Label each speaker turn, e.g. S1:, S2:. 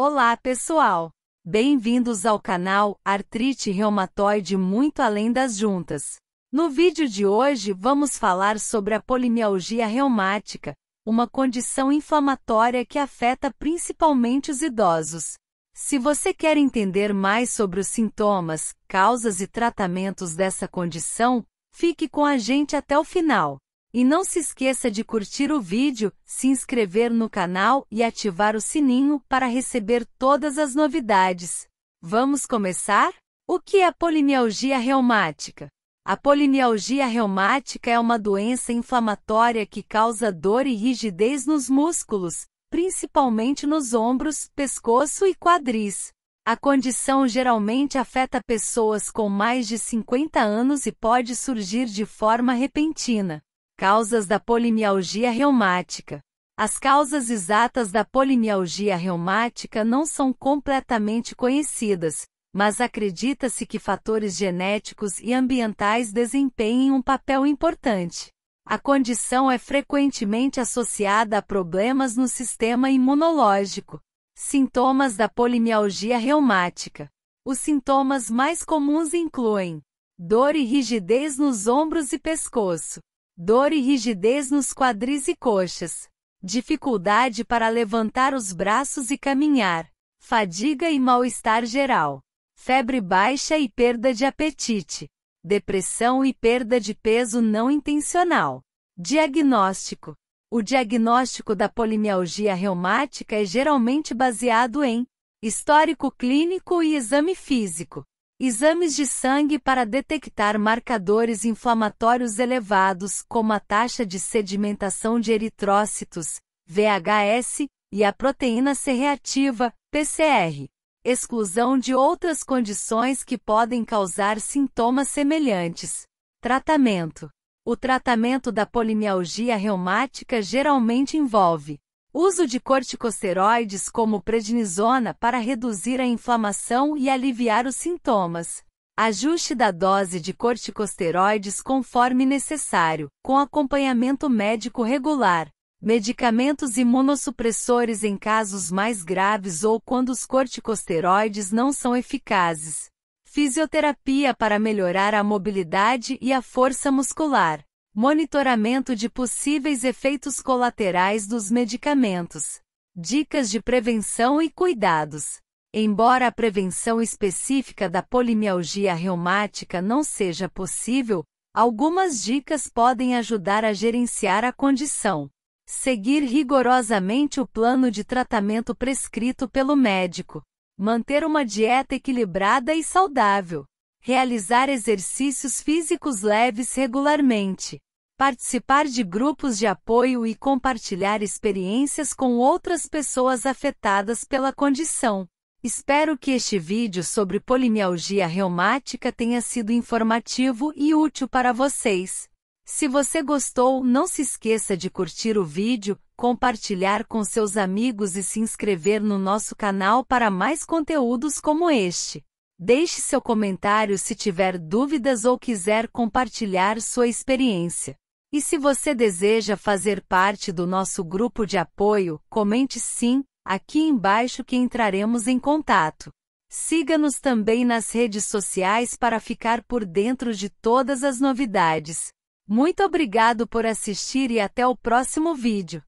S1: Olá, pessoal! Bem-vindos ao canal Artrite Reumatoide Muito Além das Juntas. No vídeo de hoje vamos falar sobre a polimialgia reumática, uma condição inflamatória que afeta principalmente os idosos. Se você quer entender mais sobre os sintomas, causas e tratamentos dessa condição, fique com a gente até o final. E não se esqueça de curtir o vídeo, se inscrever no canal e ativar o sininho para receber todas as novidades. Vamos começar? O que é polimialgia reumática? A polimialgia reumática é uma doença inflamatória que causa dor e rigidez nos músculos, principalmente nos ombros, pescoço e quadris. A condição geralmente afeta pessoas com mais de 50 anos e pode surgir de forma repentina. Causas da polimialgia reumática. As causas exatas da polimialgia reumática não são completamente conhecidas, mas acredita-se que fatores genéticos e ambientais desempenhem um papel importante. A condição é frequentemente associada a problemas no sistema imunológico. Sintomas da polimialgia reumática. Os sintomas mais comuns incluem dor e rigidez nos ombros e pescoço, dor e rigidez nos quadris e coxas, dificuldade para levantar os braços e caminhar, fadiga e mal-estar geral, febre baixa e perda de apetite, depressão e perda de peso não intencional. Diagnóstico: O diagnóstico da polimialgia reumática é geralmente baseado em histórico clínico e exame físico. Exames de sangue para detectar marcadores inflamatórios elevados, como a taxa de sedimentação de eritrócitos, VHS, e a proteína C reativa, PCR. Exclusão de outras condições que podem causar sintomas semelhantes. Tratamento: O tratamento da polimialgia reumática geralmente envolve Uso de corticosteroides como prednisona para reduzir a inflamação e aliviar os sintomas. Ajuste da dose de corticosteroides conforme necessário, com acompanhamento médico regular. Medicamentos imunossupressores em casos mais graves ou quando os corticosteroides não são eficazes. Fisioterapia para melhorar a mobilidade e a força muscular. Monitoramento de possíveis efeitos colaterais dos medicamentos. Dicas de prevenção e cuidados. Embora a prevenção específica da polimialgia reumática não seja possível, algumas dicas podem ajudar a gerenciar a condição. Seguir rigorosamente o plano de tratamento prescrito pelo médico. Manter uma dieta equilibrada e saudável. Realizar exercícios físicos leves regularmente participar de grupos de apoio e compartilhar experiências com outras pessoas afetadas pela condição. Espero que este vídeo sobre polimialgia reumática tenha sido informativo e útil para vocês. Se você gostou, não se esqueça de curtir o vídeo, compartilhar com seus amigos e se inscrever no nosso canal para mais conteúdos como este. Deixe seu comentário se tiver dúvidas ou quiser compartilhar sua experiência. E se você deseja fazer parte do nosso grupo de apoio, comente sim aqui embaixo que entraremos em contato. Siga-nos também nas redes sociais para ficar por dentro de todas as novidades. Muito obrigado por assistir e até o próximo vídeo.